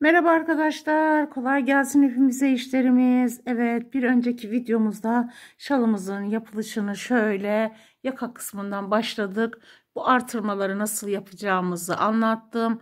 Merhaba arkadaşlar. Kolay gelsin hepimize işlerimiz. Evet bir önceki videomuzda şalımızın yapılışını şöyle yaka kısmından başladık. Bu artırmaları nasıl yapacağımızı anlattım.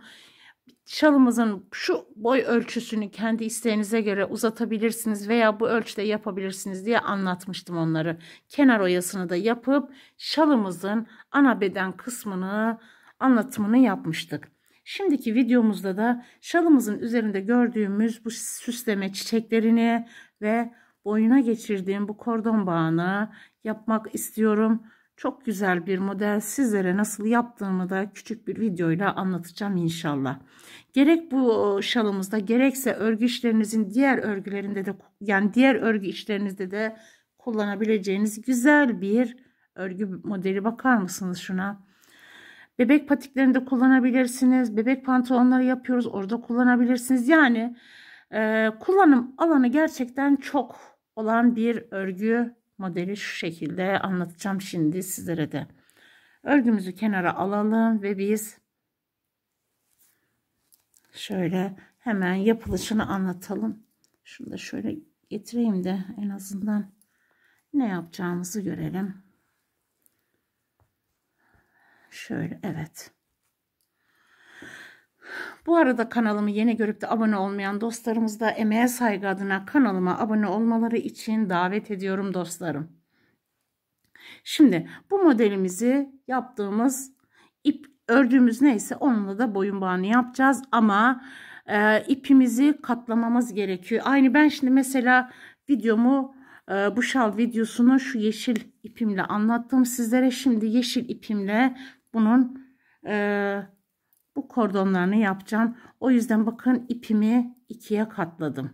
Şalımızın şu boy ölçüsünü kendi isteğinize göre uzatabilirsiniz veya bu ölçüde yapabilirsiniz diye anlatmıştım onları. Kenar oyasını da yapıp şalımızın ana beden kısmını anlatımını yapmıştık. Şimdiki videomuzda da şalımızın üzerinde gördüğümüz bu süsleme çiçeklerini ve boyuna geçirdiğim bu kordon bağını yapmak istiyorum. Çok güzel bir model sizlere nasıl yaptığımı da küçük bir videoyla anlatacağım inşallah. Gerek bu e, şalımızda gerekse örgü işlerinizin diğer örgülerinde de yani diğer örgü işlerinizde de kullanabileceğiniz güzel bir örgü modeli bakar mısınız şuna? Bebek patiklerinde kullanabilirsiniz. Bebek pantolonları yapıyoruz. Orada kullanabilirsiniz. Yani e, kullanım alanı gerçekten çok olan bir örgü modeli şu şekilde anlatacağım şimdi sizlere de. Örgümüzü kenara alalım ve biz şöyle hemen yapılışını anlatalım. Şunu da şöyle getireyim de en azından ne yapacağımızı görelim. Şöyle evet. Bu arada kanalımı yeni görüp de abone olmayan dostlarımız da emeğe saygı adına kanalıma abone olmaları için davet ediyorum dostlarım. Şimdi bu modelimizi yaptığımız ip ördüğümüz neyse onunla da boyun bağını yapacağız ama e, ipimizi katlamamız gerekiyor. Aynı ben şimdi mesela videomu e, bu şal videosunu şu yeşil ipimle anlattım sizlere şimdi yeşil ipimle bunun e, bu kordonlarını yapacağım. O yüzden bakın ipimi ikiye katladım.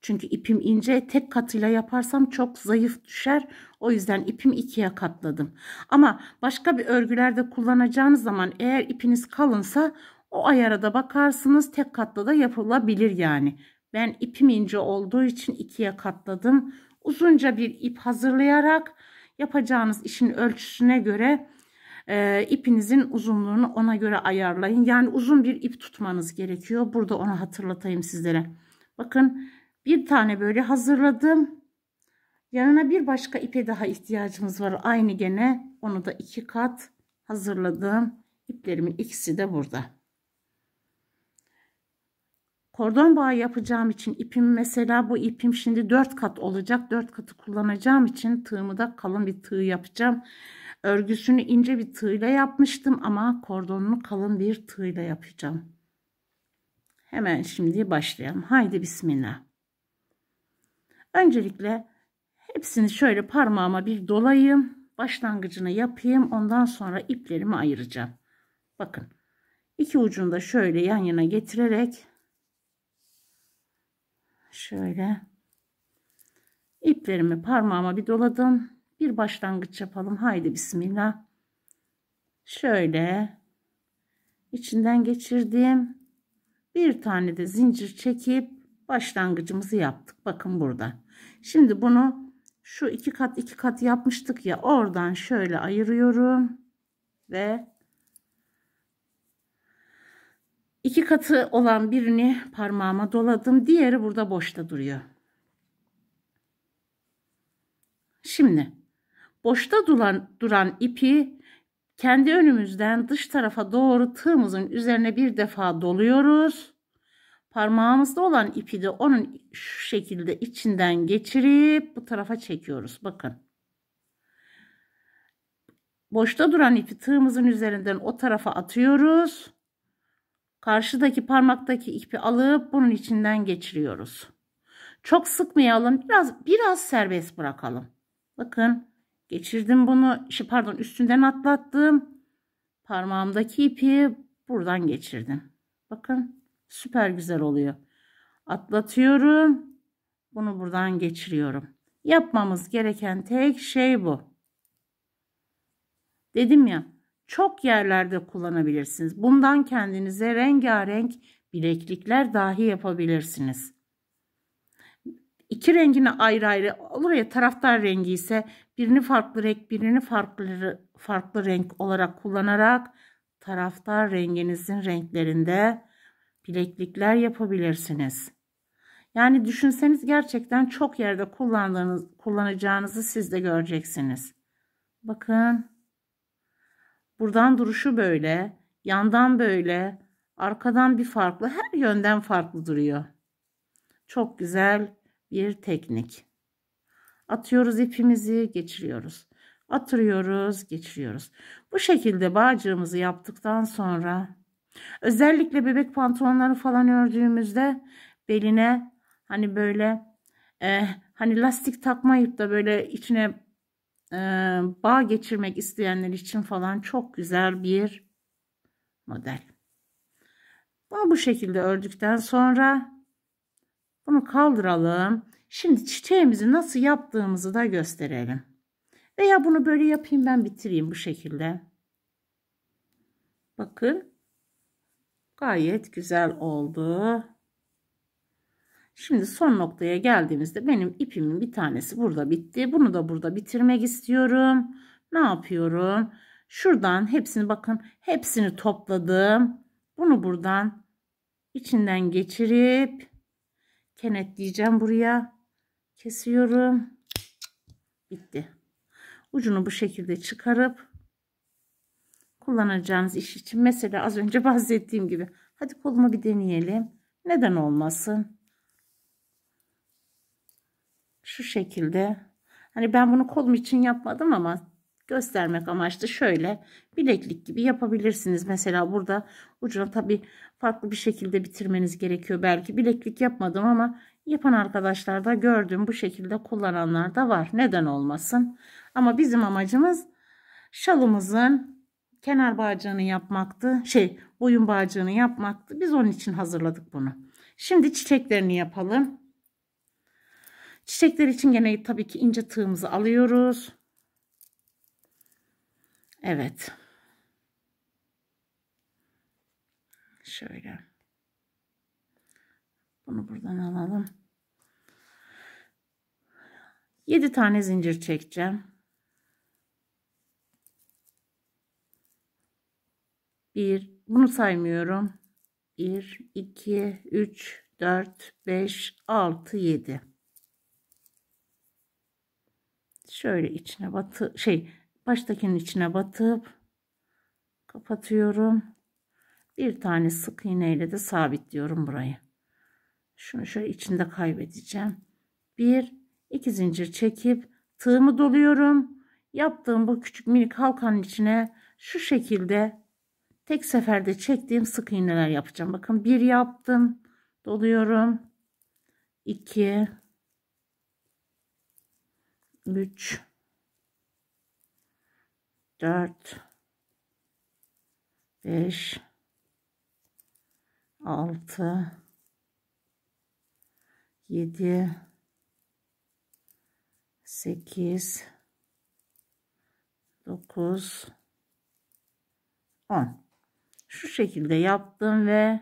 Çünkü ipim ince tek katıyla yaparsam çok zayıf düşer. O yüzden ipimi ikiye katladım. Ama başka bir örgülerde kullanacağınız zaman eğer ipiniz kalınsa o ayara da bakarsınız tek katlı da yapılabilir yani. Ben ipim ince olduğu için ikiye katladım. Uzunca bir ip hazırlayarak yapacağınız işin ölçüsüne göre e, ipinizin uzunluğunu ona göre ayarlayın. Yani uzun bir ip tutmanız gerekiyor. Burada onu hatırlatayım sizlere. Bakın bir tane böyle hazırladım. Yanına bir başka ipe daha ihtiyacımız var. Aynı gene onu da iki kat hazırladım. İplerimin ikisi de burada. Kordon bağı yapacağım için ipim mesela bu ipim şimdi dört kat olacak. dört katı kullanacağım için tığımı da kalın bir tığ yapacağım. Örgüsünü ince bir tığla yapmıştım ama kordonunu kalın bir tığla yapacağım. Hemen şimdi başlayalım. Haydi bismillah. Öncelikle hepsini şöyle parmağıma bir dolayayım. Başlangıcını yapayım. Ondan sonra iplerimi ayıracağım. Bakın. iki ucunu da şöyle yan yana getirerek şöyle iplerimi parmağıma bir doladım bir başlangıç yapalım. Haydi bismillah. Şöyle içinden geçirdim. Bir tane de zincir çekip başlangıcımızı yaptık. Bakın burada. Şimdi bunu şu iki kat iki kat yapmıştık ya oradan şöyle ayırıyorum ve iki katı olan birini parmağıma doladım. Diğeri burada boşta duruyor. Şimdi boşta duran, duran ipi kendi önümüzden dış tarafa doğru tığımızın üzerine bir defa doluyoruz. Parmağımızda olan ipi de onun şu şekilde içinden geçirip bu tarafa çekiyoruz. Bakın. Boşta duran ipi tığımızın üzerinden o tarafa atıyoruz. Karşıdaki parmaktaki ipi alıp bunun içinden geçiriyoruz. Çok sıkmayalım. Biraz biraz serbest bırakalım. Bakın Geçirdim bunu. pardon üstünden atlattım. Parmağımdaki ipi buradan geçirdim. Bakın süper güzel oluyor. Atlatıyorum. Bunu buradan geçiriyorum. Yapmamız gereken tek şey bu. Dedim ya çok yerlerde kullanabilirsiniz. Bundan kendinize rengarenk bileklikler dahi yapabilirsiniz iki rengini ayrı ayrı olur ya taraftar rengi ise birini farklı renk birini farklı farklı renk olarak kullanarak taraftar renginizin renklerinde bileklikler yapabilirsiniz. Yani düşünseniz gerçekten çok yerde kullandığınız, kullanacağınızı siz de göreceksiniz. Bakın buradan duruşu böyle, yandan böyle, arkadan bir farklı, her yönden farklı duruyor. Çok güzel bir teknik. Atıyoruz ipimizi, geçiriyoruz. Atıyoruz, geçiriyoruz. Bu şekilde bağcığımızı yaptıktan sonra özellikle bebek pantolonları falan ördüğümüzde beline hani böyle e, hani lastik takmayıp da böyle içine e, bağ geçirmek isteyenler için falan çok güzel bir model. Bunu bu şekilde ördükten sonra bunu kaldıralım. Şimdi çiçeğimizi nasıl yaptığımızı da gösterelim. Veya bunu böyle yapayım ben bitireyim bu şekilde. Bakın gayet güzel oldu. Şimdi son noktaya geldiğimizde benim ipimin bir tanesi burada bitti. Bunu da burada bitirmek istiyorum. Ne yapıyorum? Şuradan hepsini bakın hepsini topladım. Bunu buradan içinden geçirip kenetleyeceğim buraya. Kesiyorum. Bitti. Ucunu bu şekilde çıkarıp kullanacağınız iş için mesela az önce bahsettiğim gibi hadi kolumu bir deneyelim. Neden olmasın? Şu şekilde. Hani ben bunu kolum için yapmadım ama göstermek amaçlı şöyle bileklik gibi yapabilirsiniz. Mesela burada ucuna tabii farklı bir şekilde bitirmeniz gerekiyor. Belki bileklik yapmadım ama yapan arkadaşlar da gördüm. Bu şekilde kullananlar da var. Neden olmasın? Ama bizim amacımız şalımızın kenar bağcığını yapmaktı. Şey boyun bağcığını yapmaktı. Biz onun için hazırladık bunu. Şimdi çiçeklerini yapalım. Çiçekler için gene tabii ki ince tığımızı alıyoruz. Evet. Şöyle. Bunu buradan alalım. 7 tane zincir çekeceğim. 1 bunu saymıyorum. 1 2 3 4 5 6 7 Şöyle içine batı şey baştakinin içine batıp kapatıyorum. Bir tane sık iğneyle de sabitliyorum burayı. Şunu şöyle içinde kaybedeceğim. Bir, iki zincir çekip tığımı doluyorum. Yaptığım bu küçük minik halkanın içine şu şekilde tek seferde çektiğim sık iğneler yapacağım. Bakın bir yaptım. Doluyorum. 2 üç. 4 5 6 7 8 9 10 şu şekilde yaptım ve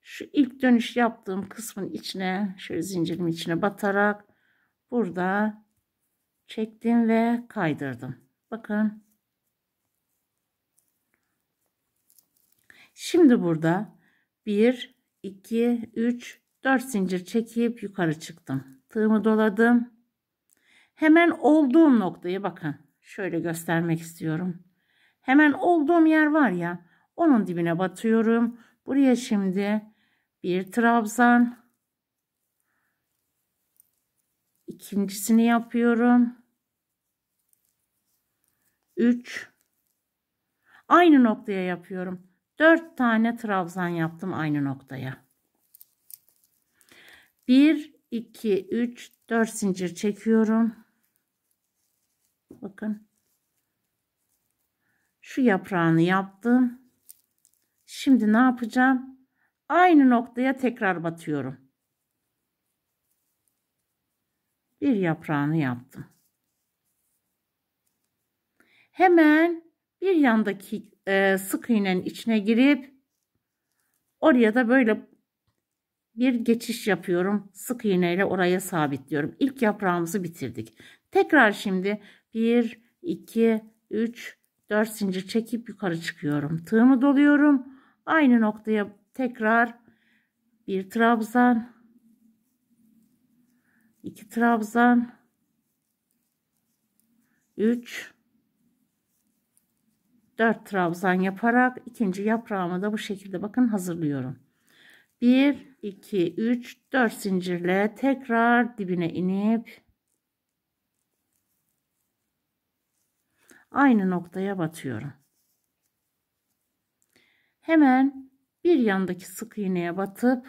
şu ilk dönüş yaptığım kısmın içine şöyle zincirimin içine batarak burada çektim ve kaydırdım bakın Şimdi burada 1, 2, 3, 4 zincir çekip yukarı çıktım. Tığımı doladım. Hemen olduğum noktaya bakın. Şöyle göstermek istiyorum. Hemen olduğum yer var ya. Onun dibine batıyorum. Buraya şimdi bir trabzan. İkincisini yapıyorum. Üç. aynı noktaya yapıyorum. 4 tane trabzan yaptım aynı noktaya. 1 2 3 4 zincir çekiyorum. Bakın. Şu yaprağını yaptım. Şimdi ne yapacağım? Aynı noktaya tekrar batıyorum. Bir yaprağını yaptım. Hemen bir yandaki e, sık iğnenin içine girip oraya da böyle bir geçiş yapıyorum. Sık iğneyle oraya sabitliyorum. İlk yaprağımızı bitirdik. Tekrar şimdi 1, 2, 3, 4 zincir çekip yukarı çıkıyorum. Tığımı doluyorum. Aynı noktaya tekrar bir trabzan, iki trabzan, üç, 4 trabzan yaparak ikinci yaprağımı da bu şekilde bakın hazırlıyorum. 1 2 3 4 zincirle tekrar dibine inip aynı noktaya batıyorum. Hemen bir yandaki sık iğneye batıp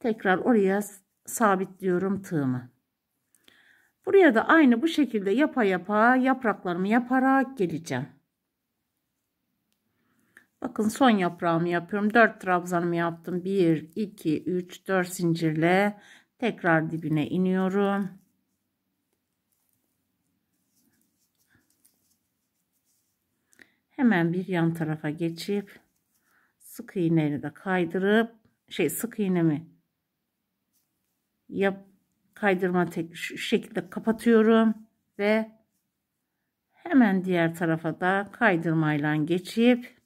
tekrar oraya sabitliyorum tığımı. Buraya da aynı bu şekilde yapa yapa yapraklarımı yaparak geleceğim. Bakın son yaprağımı yapıyorum. 4 trabzanımı yaptım. 1, 2, 3, 4 zincirle tekrar dibine iniyorum. Hemen bir yan tarafa geçip sık iğneyi de kaydırıp şey sık iğnemi yap kaydırma tek şu şekilde kapatıyorum ve hemen diğer tarafa da kaydırmayla geçip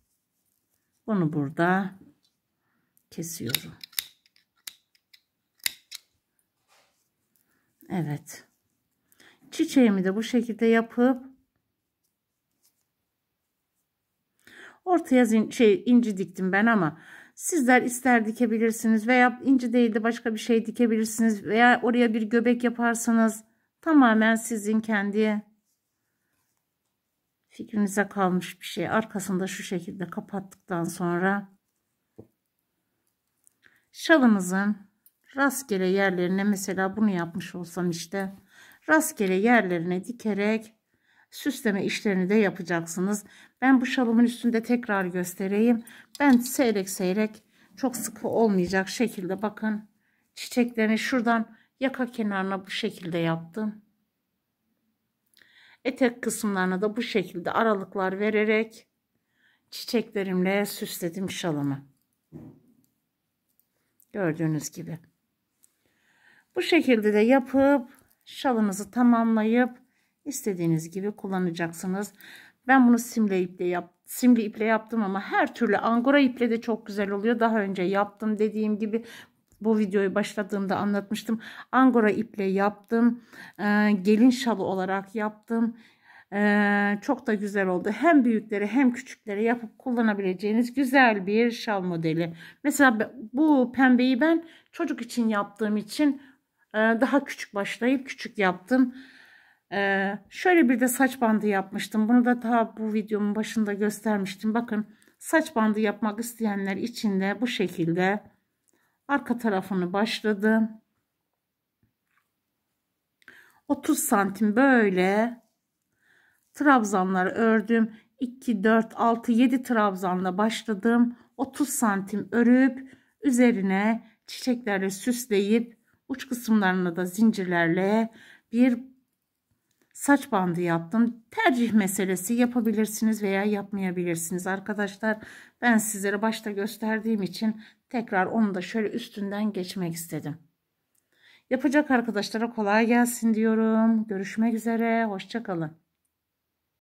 bunu burada kesiyorum. Evet. Çiçeğimi de bu şekilde yapıp ortaya zin şey inci diktim ben ama Sizler ister dikebilirsiniz veya inci değil de başka bir şey dikebilirsiniz veya oraya bir göbek yaparsanız tamamen sizin kendi fikrinize kalmış bir şey. Arkasında şu şekilde kapattıktan sonra şalımızın rastgele yerlerine mesela bunu yapmış olsam işte rastgele yerlerine dikerek süsleme işlerini de yapacaksınız. Ben bu şalımın üstünde tekrar göstereyim. Ben seyrek seyrek çok sıkı olmayacak şekilde bakın çiçeklerini şuradan yaka kenarına bu şekilde yaptım. Etek kısımlarına da bu şekilde aralıklar vererek çiçeklerimle süsledim şalımı. Gördüğünüz gibi. Bu şekilde de yapıp şalınızı tamamlayıp istediğiniz gibi kullanacaksınız. Ben bunu simle iple yap, simli iple yaptım ama her türlü angora iple de çok güzel oluyor. Daha önce yaptım dediğim gibi bu videoyu başladığımda anlatmıştım. Angora iple yaptım. Ee, gelin şalı olarak yaptım. Ee, çok da güzel oldu. Hem büyükleri hem küçükleri yapıp kullanabileceğiniz güzel bir şal modeli. Mesela bu pembeyi ben çocuk için yaptığım için e, daha küçük başlayıp küçük yaptım. Ee, şöyle bir de saç bandı yapmıştım. Bunu da daha bu videomun başında göstermiştim. Bakın saç bandı yapmak isteyenler için de bu şekilde arka tarafını başladım. 30 santim böyle trabzanları ördüm. 2, 4, 6, 7 trabzanla başladım. 30 santim örüp üzerine çiçeklerle süsleyip uç kısımlarını da zincirlerle bir saç bandı yaptım. Tercih meselesi yapabilirsiniz veya yapmayabilirsiniz arkadaşlar. Ben sizlere başta gösterdiğim için tekrar onu da şöyle üstünden geçmek istedim. Yapacak arkadaşlara kolay gelsin diyorum. Görüşmek üzere. Hoşçakalın.